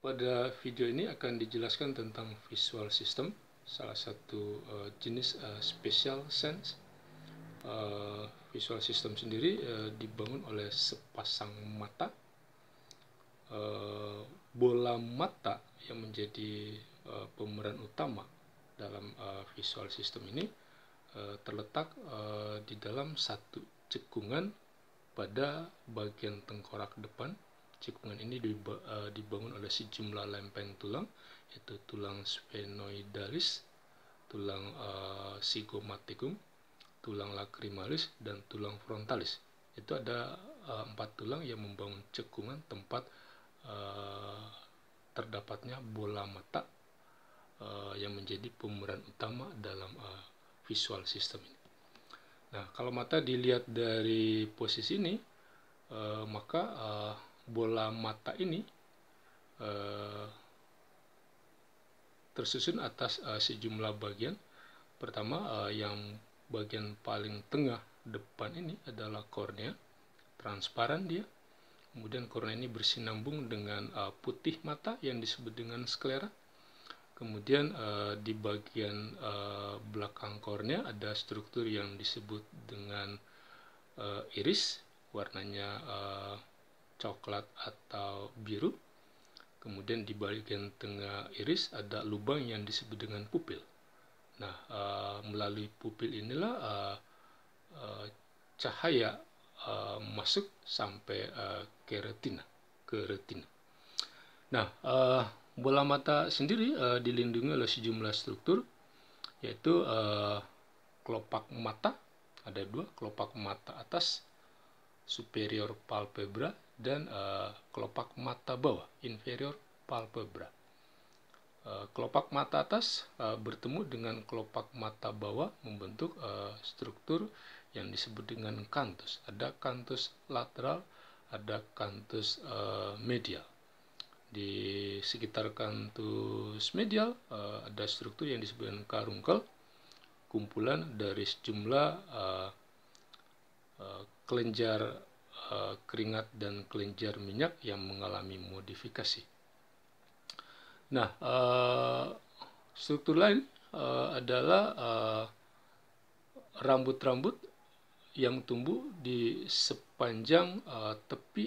Pada video ini akan dijelaskan tentang visual system, salah satu uh, jenis uh, eh, special sense. Uh, visual system sendiri uh, dibangun oleh sepasang mata, uh, bola mata yang menjadi uh, pemeran utama dalam uh, visual system ini uh, terletak uh, di dalam satu cekungan pada bagian tengkorak depan cekungan ini eh, dibangun oleh sejumlah lempeng tulang yaitu tulang sphenoidalis, tulang eh, sigomaticum, tulang lacrimalis dan tulang frontalis. Itu ada eh, empat tulang yang membangun cekungan tempat terdapatnya bola mata yang menjadi pemeran utama dalam visual sistem ini. Nah, kalau mata dilihat dari posisi ini, maka bola mata ini uh, tersusun atas uh, sejumlah bagian. Pertama uh, yang bagian paling tengah depan ini adalah kornea, transparan dia. Kemudian kornea ini bersinambung dengan uh, putih mata yang disebut dengan sklera. Kemudian uh, di bagian uh, belakang kornea ada struktur yang disebut dengan uh, iris, warnanya uh, coklat atau biru. Kemudian di bagian tengah iris ada lubang yang disebut dengan pupil. Nah, uh, melalui pupil inilah uh, uh, cahaya uh, masuk sampai uh, ke retina, ke retina. Nah, uh, bola mata sendiri uh, dilindungi oleh sejumlah struktur, yaitu uh, kelopak mata, ada dua, kelopak mata atas, superior palpebra, dan uh, kelopak mata bawah inferior palpebra. Uh, kelopak mata atas uh, bertemu dengan kelopak mata bawah membentuk uh, struktur yang disebut dengan kantus. Ada kantus lateral, ada kantus uh, medial. Di sekitar kantus medial uh, ada struktur yang disebut dengan karungkel, kumpulan dari sejumlah uh, uh, kelenjar Eh, keringat dan kelenjar minyak yang mengalami modifikasi. Nah, eh, struktur lain eh, adalah rambut-rambut yang tumbuh di sepanjang tepi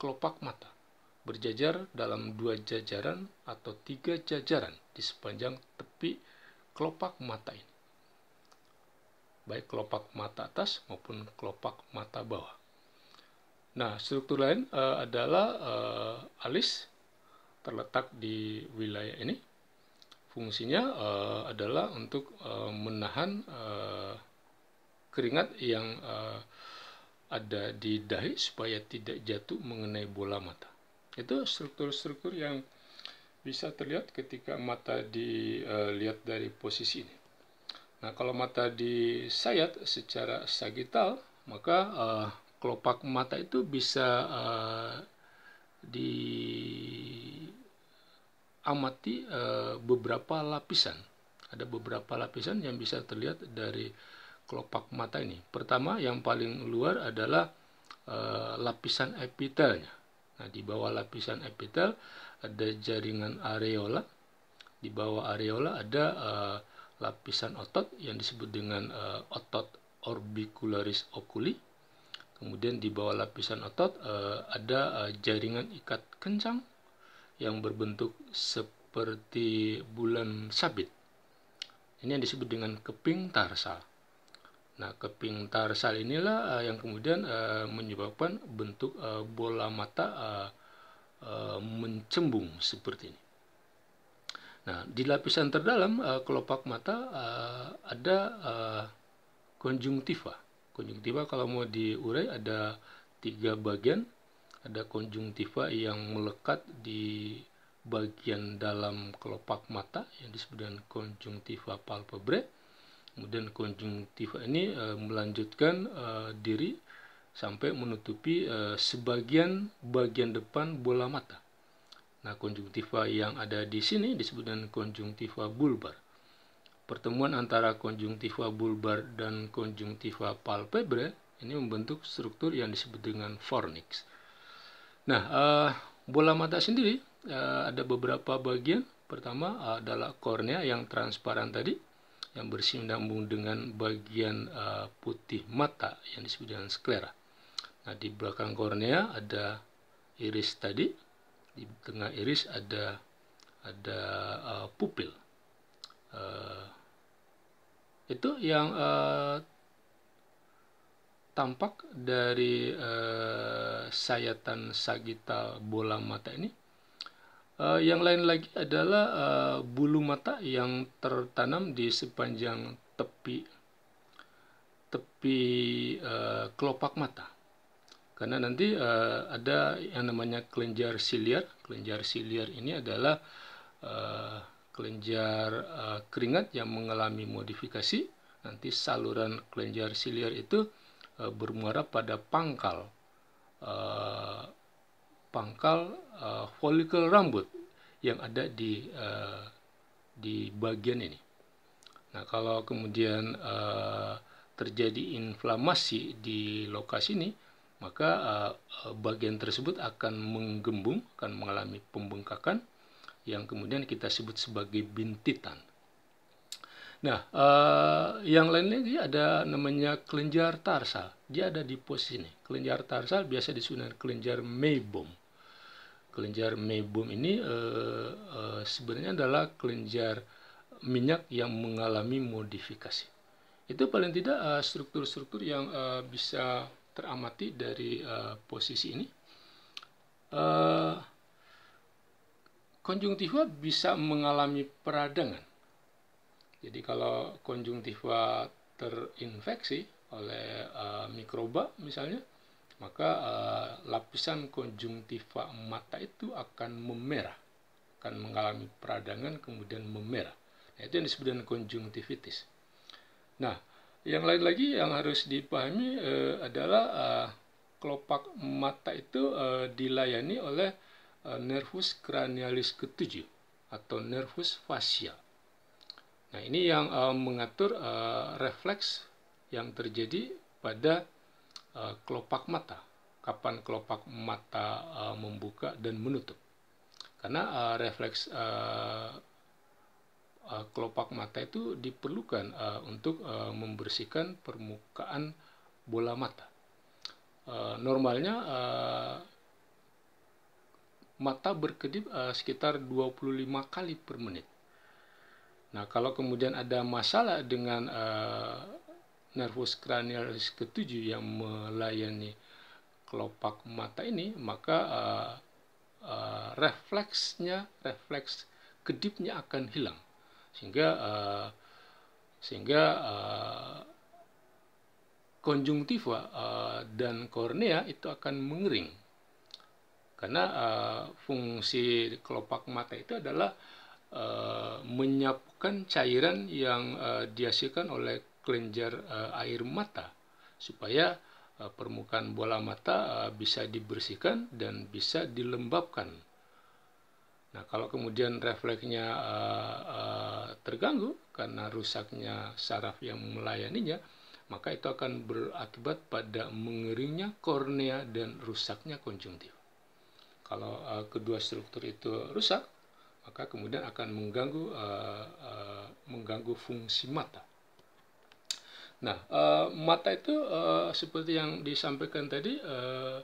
kelopak mata berjajar dalam dua jajaran atau tiga jajaran di sepanjang tepi kelopak mata ini, baik kelopak mata atas maupun kelopak mata bawah. Nah, struktur lain uh, adalah uh, alis terletak di wilayah ini. Fungsinya uh, adalah untuk uh, menahan uh, keringat yang uh, ada di dahi supaya tidak jatuh mengenai bola mata. Itu struktur-struktur yang bisa terlihat ketika mata dilihat dari posisi ini. Nah, kalau mata disayat secara sagital, maka uh, kelopak mata itu bisa uh, eh, diamati uh, eh, beberapa lapisan. Ada beberapa lapisan yang bisa terlihat dari kelopak mata ini. Pertama, yang paling luar adalah uh, lapisan epitelnya. Nah, di bawah lapisan epitel ada jaringan areola. Di bawah areola ada uh, lapisan otot yang disebut dengan uh, otot orbicularis oculi Kemudian di bawah lapisan otot uh, ada uh, jaringan ikat kencang yang berbentuk seperti bulan sabit. Ini yang disebut dengan keping tarsal. Nah, keping tarsal inilah uh, yang kemudian uh, menyebabkan bentuk uh, bola mata uh, uh, mencembung seperti ini. Nah, di lapisan terdalam uh, kelopak mata uh, ada uh, konjungtiva. Konjungtiva kalau mau diurai ada tiga bagian. Ada konjungtiva yang melekat di bagian dalam kelopak mata yang disebut dengan konjungtiva palpebrae. Kemudian konjungtiva ini e, melanjutkan e, diri sampai menutupi e, sebagian bagian depan bola mata. Nah, konjungtiva yang ada di sini disebut dengan konjungtiva bulbar. Pertemuan antara konjungtiva bulbar dan konjungtiva palpebre ini membentuk struktur yang disebut dengan fornix. Nah, uh, bola mata sendiri uh, ada beberapa bagian. Pertama adalah kornea yang transparan tadi yang bersinambung dengan bagian uh, putih mata yang disebut dengan sklera. Nah, di belakang kornea ada iris tadi, di tengah iris ada ada uh, pupil. Uh, itu yang uh, tampak dari uh, sayatan sagital bola mata ini uh, yang lain lagi adalah uh, bulu mata yang tertanam di sepanjang tepi tepi uh, kelopak mata karena nanti uh, ada yang namanya kelenjar siliar kelenjar siliar ini adalah uh, kelenjar uh, eh, keringat yang mengalami modifikasi, nanti saluran kelenjar siliar itu uh, bermuara pada pangkal uh, pangkal uh, folikel rambut yang ada di uh, di bagian ini. Nah, kalau kemudian uh, terjadi inflamasi di lokasi ini, maka uh, bagian tersebut akan menggembung, akan mengalami pembengkakan yang kemudian kita sebut sebagai bintitan. Nah, eh, yang lain lagi ada namanya kelenjar tarsal. Dia ada di posisi ini. Kelenjar tarsal biasa disebut kelenjar meibom. Kelenjar meibom ini eh, eh, sebenarnya adalah kelenjar minyak yang mengalami modifikasi. Itu paling tidak eh, struktur-struktur eh, yang eh, bisa teramati dari eh, posisi ini. Eh, konjungtiva bisa mengalami peradangan. Jadi kalau konjungtiva terinfeksi oleh uh, mikroba misalnya, maka uh, lapisan konjungtiva mata itu akan memerah, akan mengalami peradangan kemudian memerah. Nah, itu yang disebut dengan konjungtivitis. Nah, yang lain lagi yang harus dipahami uh, adalah uh, kelopak mata itu uh, dilayani oleh Eh, nervus cranialis ketujuh atau nervus facial. Nah, ini yang uh, mengatur uh, refleks yang terjadi pada uh, kelopak mata. Kapan kelopak mata uh, membuka dan menutup. Karena uh, refleks uh, uh, kelopak mata itu diperlukan uh, untuk uh, membersihkan permukaan bola mata. Uh, normalnya uh, mata berkedip uh, sekitar 25 kali per menit. Nah, kalau kemudian ada masalah dengan uh, nervus cranialis ketujuh yang melayani kelopak mata ini, maka uh, uh, refleksnya, refleks kedipnya akan hilang. Sehingga uh, sehingga uh, konjungtiva uh, dan kornea itu akan mengering karena uh, fungsi kelopak mata itu adalah uh, menyapukan cairan yang uh, dihasilkan oleh kelenjar uh, air mata supaya uh, permukaan bola mata uh, bisa dibersihkan dan bisa dilembabkan. Nah, kalau kemudian refleksnya uh, uh, terganggu karena rusaknya saraf yang melayaninya, maka itu akan berakibat pada mengeringnya kornea dan rusaknya konjungtiva. Kalau uh, kedua struktur itu rusak, maka kemudian akan mengganggu uh, uh, mengganggu fungsi mata. Nah, uh, mata itu uh, seperti yang disampaikan tadi uh,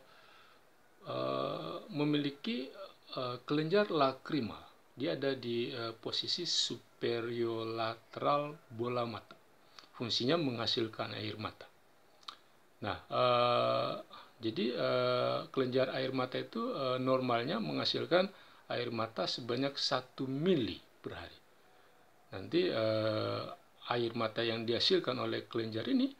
uh, memiliki uh, kelenjar lakrima. Dia ada di uh, posisi lateral bola mata. Fungsinya menghasilkan air mata. Nah, uh, jadi e, kelenjar air mata itu e, normalnya menghasilkan air mata sebanyak 1 mili per hari. Nanti e, air mata yang dihasilkan oleh kelenjar ini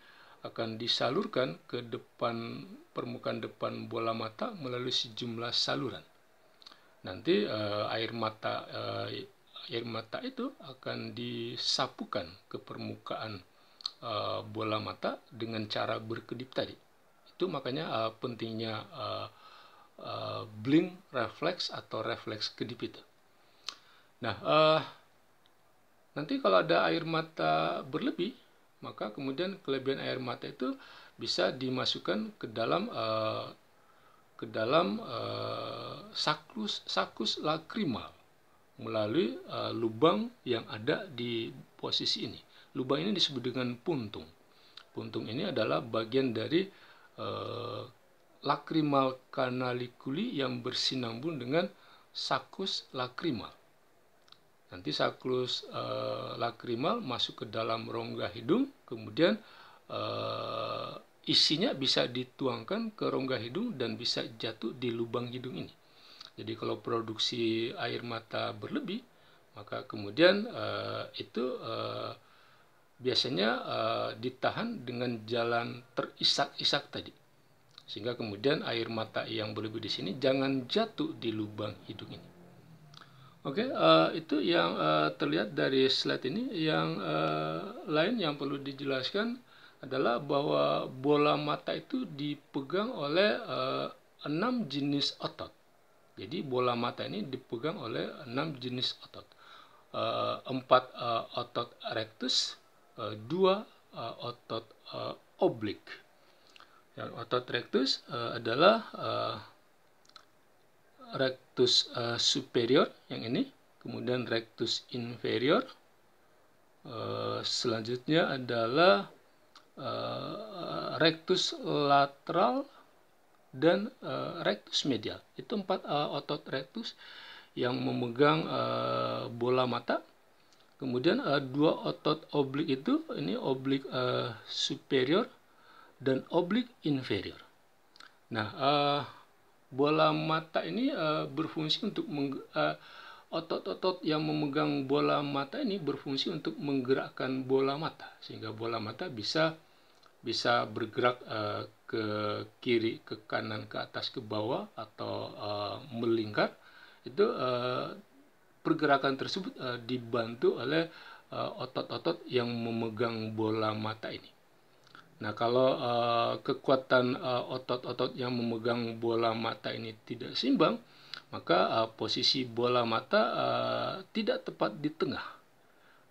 akan disalurkan ke depan permukaan depan bola mata melalui sejumlah saluran. Nanti air mata air mata itu akan disapukan ke permukaan bola mata dengan cara berkedip tadi. Itu makanya uh, pentingnya uh, uh, blink reflex atau refleks kedip itu. Nah, uh, nanti kalau ada air mata berlebih, maka kemudian kelebihan air mata itu bisa dimasukkan ke dalam uh, ke dalam uh, saklus sakus lakrimal melalui uh, lubang yang ada di posisi ini. Lubang ini disebut dengan puntung. Puntung ini adalah bagian dari Eh, lakrimal kanalikuli yang bersinambung dengan sakus lakrimal. Nanti sakus e, eh, lakrimal masuk ke dalam rongga hidung, kemudian e, isinya bisa dituangkan ke rongga hidung dan bisa jatuh di lubang hidung ini. Jadi kalau produksi air mata berlebih, maka kemudian e, itu e, biasanya uh, ditahan dengan jalan terisak-isak tadi. Sehingga kemudian air mata yang berlebih di sini jangan jatuh di lubang hidung ini. Oke, okay, uh, eh, itu yang uh, terlihat dari slide ini. Yang uh, lain yang perlu dijelaskan adalah bahwa bola mata itu dipegang oleh enam jenis otot. Jadi bola mata ini dipegang oleh enam jenis otot. Empat otot rectus, Eh, dua uh, otot uh, oblik. Yang otot rectus uh, adalah uh, rectus uh, superior yang ini, kemudian rectus inferior. Uh, selanjutnya adalah uh, rectus lateral dan uh, rectus medial. Itu empat uh, otot rectus yang memegang uh, bola mata Kemudian uh, dua otot oblik itu ini oblik uh, superior dan oblik inferior. Nah, uh, bola mata ini uh, berfungsi untuk otot-otot uh, yang memegang bola mata ini berfungsi untuk menggerakkan bola mata sehingga bola mata bisa bisa bergerak uh, ke kiri, ke kanan, ke atas, ke bawah atau uh, melingkar itu uh, pergerakan tersebut uh, dibantu oleh eh, otot-otot uh, yang memegang bola mata ini. Nah, kalau uh, kekuatan otot-otot uh, yang memegang bola mata ini tidak seimbang, maka uh, posisi bola mata uh, tidak tepat di tengah,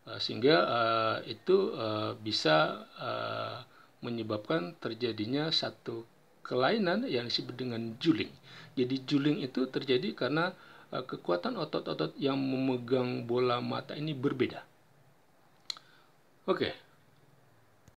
uh, sehingga uh, itu uh, bisa uh, menyebabkan terjadinya satu kelainan yang disebut dengan juling. Jadi juling itu terjadi karena Eh, kekuatan otot-otot yang memegang bola mata ini berbeda. Oke, okay.